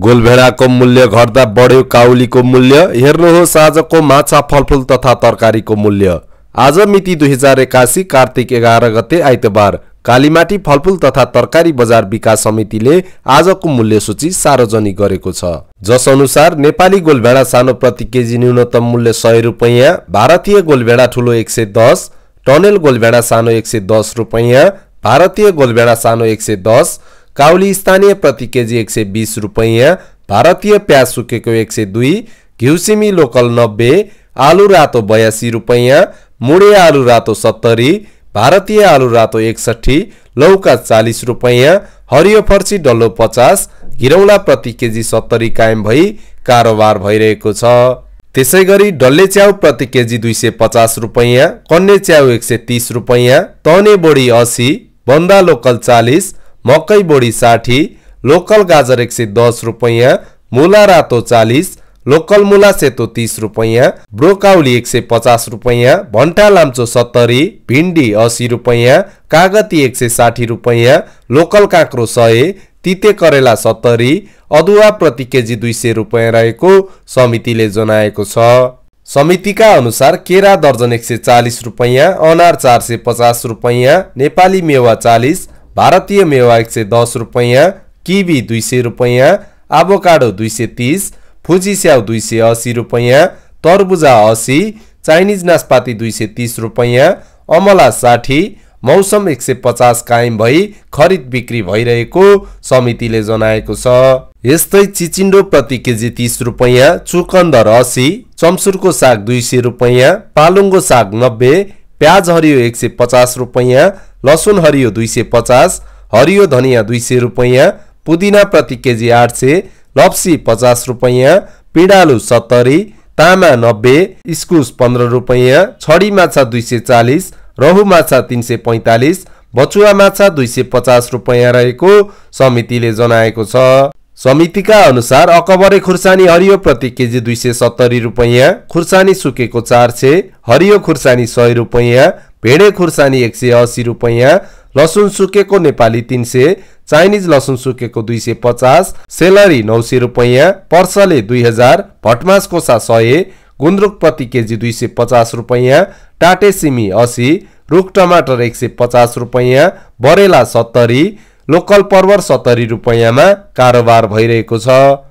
गोलभेडाको मूल्य घट्दा बढ्यो काउलीको मूल्य हेर्नुहोस् आजको माछा फलफुल तथा तरकारीको मूल्य आज मिति दुई हजार एक्कासी कार्तिक एघार गते आइतबार कालीमाटी फलफुल तथा तरकारी बजार विकास समितिले आजको मूल्य सूची सार्वजनिक गरेको छ जस अनुसार नेपाली गोलभेडा सानो प्रति केजी न्यूनतम मूल्य सय रुपैयाँ भारतीय गोलभेडा ठुलो एक सय दस टनेल गोलभेडा सानो एक सय दस रुपैयाँ भारतीय गोलभेडा सानो एक सय दस काउली स्थानीय प्रति केजी एक सय बिस रुपैयाँ भारतीय प्याज सुकेको एक सय दुई घिउसिमी लोकल नब्बे आलु रातो बयासी रुपैयाँ मुडे आलु रातो सत्तरी भारतीय आलु रातो एकसठी लौका चालिस रुपैयाँ हरियो फर्सी डल्लो पचास घिरौला प्रति केजी सत्तरी कायम भई कारोबार भइरहेको छ त्यसै गरी डल्ले च्याउ प्रति केजी दुई सय पचास रुपैयाँ कन्ने च्याउ एक सय तिस रुपैयाँ तने बोडी असी बन्दा लोकल चालिस मकै बोडी साठी लोकल गाजर एक सय दस रुपियाँ मुला रातो चालिस लोकल मुला सेतो तिस रुपैयाँ ब्रोकाउली एक सय पचास रुपैयाँ भन्टा लाम्चो सत्तरी भिन्डी असी रुपियाँ कागती एक सय साठी रुपियाँ लोकल काँक्रो सय तिते करेला सत्तरी अदुवा प्रति केजी दुई सय रुपियाँ रहेको समितिले जनाएको छ समितिका अनुसार केरा दर्जन एक सय चालिस रुपैयाँ अनार चार सय पचास रुपियाँ नेपाली मेवा चालिस भारतीय मेवा एक सय दस रुपियाँ किवी दुई सय रुपियाँ आबोकाडो दुई सय तिस फुजी स्याउ दुई सय असी रुपियाँ तरबुजा असी चाइनिज नास्पाती दुई सय तिस रुपियाँ अमला साठी मौसम एक सय पचास कायम भई खरिद बिक्री भइरहेको समितिले जनाएको छ यस्तै चिचिन्डो प्रति केजी तिस रुपियाँ चुकन्दर असी चम्सुरको साग दुई सय रुपियाँ पालुङ्गो साग नब्बे प्याज हरियो एक सय पचास रुपैयाँ लसुन हरियो दुई सय पचास हरियो धनियाँ दुई सय रुपैयाँ पुदिना प्रति केजी आठ सय लप्सी पचास रुपैयाँ पिँडालु सत्तरी तामा नब्बे इस्कुस पन्ध्र रुपैयाँ छडी माछा दुई सय चालिस रहु माछा तिन सय पैँतालिस बचुवा माछा दुई सय पचास रुपियाँ रहेको समितिले जनाएको छ समितिका अनुसार अकबरे खुर्सानी हरियो प्रति केजी दुई सय सत्तरी रुपैयाँ खुर्सानी सुकेको चार सय हरियो खुर्सानी सय रुपैयाँ भेडे खुर्सानी एक सय असी रुपैयाँ लसुन सुकेको नेपाली तिन सय चाइनिज लसुन सुकेको दुई सय पचास सेलरी नौ सय रुपैयाँ पर्सले दुई हजार भटमास कोसा सय गुन्द्रुक प्रति केजी दुई सय पचास रुपैयाँ टाटे सिमी असी रुख टमाटर एक सय पचास रुपैयाँ बरेला सत्तरी लोकल परवर सत्तरी रुपैयाँमा कारोबार भइरहेको छ